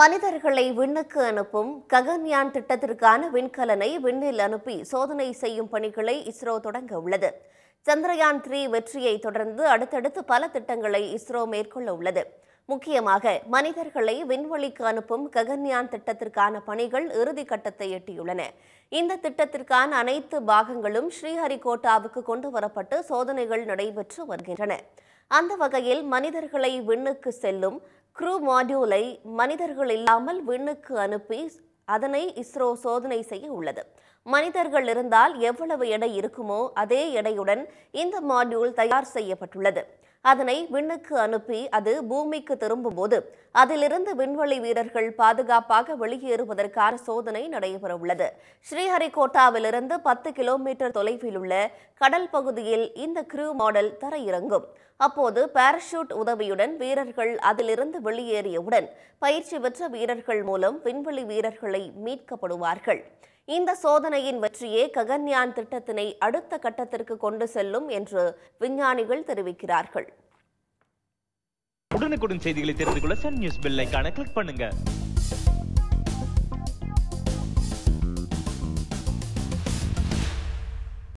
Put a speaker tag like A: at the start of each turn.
A: மனிதர்களை விண்ணுக்கு அனுப்பும் ககன்யான் திட்டத்திற்கான விண்கலனை விண்ணில் அனுப்பி சோதனை செய்யும் பணிகளை இஸ்ரோ தொடங்க உள்ளது சந்திரயான் த்ரீ வெற்றியை தொடர்ந்து அடுத்தடுத்து பல திட்டங்களை இஸ்ரோ மேற்கொள்ள உள்ளது முக்கியமாக மனிதர்களை விண்வெளிக்கு அனுப்பும் ககன்யான் திட்டத்திற்கான பணிகள் இறுதி கட்டத்தை எட்டியுள்ளன இந்த திட்டத்திற்கான அனைத்து பாகங்களும் ஸ்ரீஹரிகோட்டாவுக்கு கொண்டு வரப்பட்டு சோதனைகள் நடைபெற்று வருகின்றன அந்த வகையில் மனிதர்களை விண்ணுக்கு செல்லும் க்ரூ மாடியூலை மனிதர்கள் இல்லாமல் விண்ணுக்கு அனுப்பி அதனை இஸ்ரோ சோதனை செய்ய உள்ளது மனிதர்கள் இருந்தால் எவ்வளவு எடை இருக்குமோ அதே எடையுடன் இந்த மாடியூல் தயார் செய்யப்பட்டுள்ளது அதனை விண்ணுக்கு அனுப்பி அது பூமிக்கு திரும்பும்போது அதிலிருந்து விண்வெளி வீரர்கள் பாதுகாப்பாக வெளியேறுவதற்கான சோதனை நடைபெறவுள்ளது ஸ்ரீஹரிகோட்டாவிலிருந்து பத்து கிலோமீட்டர் தொலைவில் உள்ள கடல் பகுதியில் இந்த க்ரூ மாடல் தரையிறங்கும் அப்போது பாராஷூட் உதவியுடன் வீரர்கள் அதிலிருந்து வெளியேறியவுடன் பயிற்சி பெற்ற வீரர்கள் மூலம் விண்வெளி வீரர்களை மீட்கப்படுவார்கள் இந்த சோதனையின் வெற்றியே ககன்யான் திட்டத்தினை அடுத்த கட்டத்திற்கு கொண்டு செல்லும் என்று விஞ்ஞானிகள் தெரிவிக்கிறார்கள்
B: உடனுக்குடன் செய்திகளை தெரிந்து கொள்ள சன் நியூஸ் கிளிக்